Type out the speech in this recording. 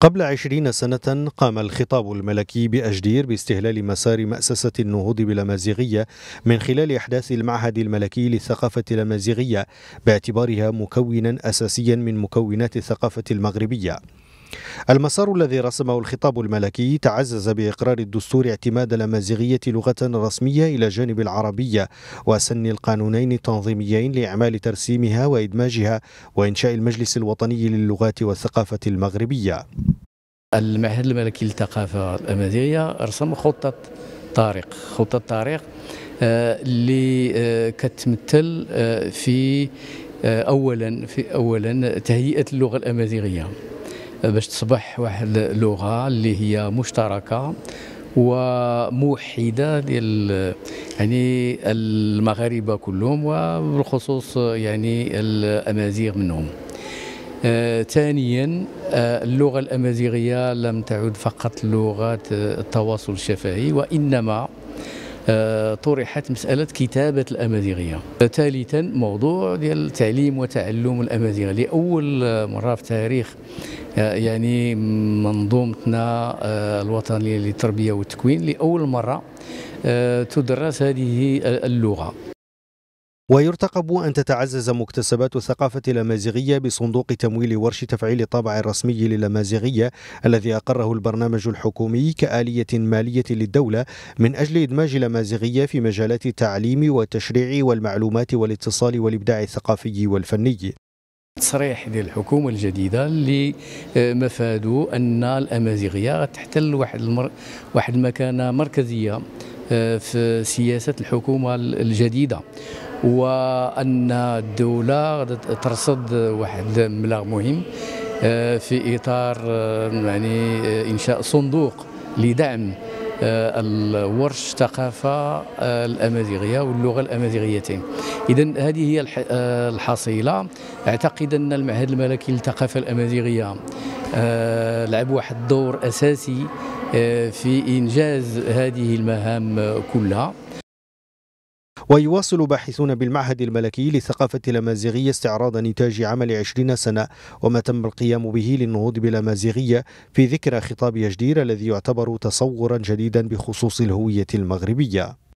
قبل عشرين سنة قام الخطاب الملكي بأجدير باستهلال مسار مأسسة النهوض بالأمازيغية من خلال إحداث المعهد الملكي للثقافة الأمازيغية باعتبارها مكونا أساسيا من مكونات الثقافة المغربية المسار الذي رسمه الخطاب الملكي تعزز بإقرار الدستور اعتماد الأمازيغية لغة رسمية إلى جانب العربية وسن القانونين التنظيميين لإعمال ترسيمها وإدماجها وإنشاء المجلس الوطني للغات والثقافة المغربية المعهد الملكي للثقافة الأمازيغية رسم خطة طارق خطة طارق آه، اللي آه، كتمثل آه، في أولا في أولا تهيئة اللغة الأمازيغية باش تصبح واحد اللغة اللي هي مشتركة وموحده ديال يعني المغاربه كلهم وبالخصوص يعني الامازيغ منهم آه، ثانيا آه، اللغة الأمازيغية لم تعد فقط لغة آه، التواصل الشفهي وإنما طرحت مسألة كتابة الأمازيغية ثالثا موضوع ديال تعليم وتعلم الأمازيغية لأول مرة في تاريخ يعني منظومتنا الوطنية للتربية والتكوين لأول مرة تدرس هذه اللغة ويرتقب أن تتعزز مكتسبات الثقافة الأمازيغية بصندوق تمويل ورش تفعيل الطابع الرسمي للأمازيغية الذي أقره البرنامج الحكومي كآلية مالية للدولة من أجل إدماج الأمازيغية في مجالات التعليم والتشريع والمعلومات والاتصال والإبداع الثقافي والفني تصريح ديال الحكومه الجديده اللي آه، مفادو ان الامازيغيه غتحتل واحد المر... واحد المكانه مركزيه آه، في سياسه الحكومه الجديده وان الدوله ترصد واحد المبلغ مهم آه، في اطار آه، يعني آه، انشاء صندوق لدعم الورش الثقافة الأمازيغية واللغة الأمازيغيتين إذا هذه هي الحصيلة أعتقد أن المعهد الملكي للثقافة الأمازيغية لعب واحد الدور أساسي في إنجاز هذه المهام كلها ويواصل باحثون بالمعهد الملكي للثقافة الأمازيغية استعراض نتاج عمل عشرين سنة وما تم القيام به للنهوض بالأمازيغية في ذكرى خطاب يجدير الذي يعتبر تصورا جديدا بخصوص الهوية المغربية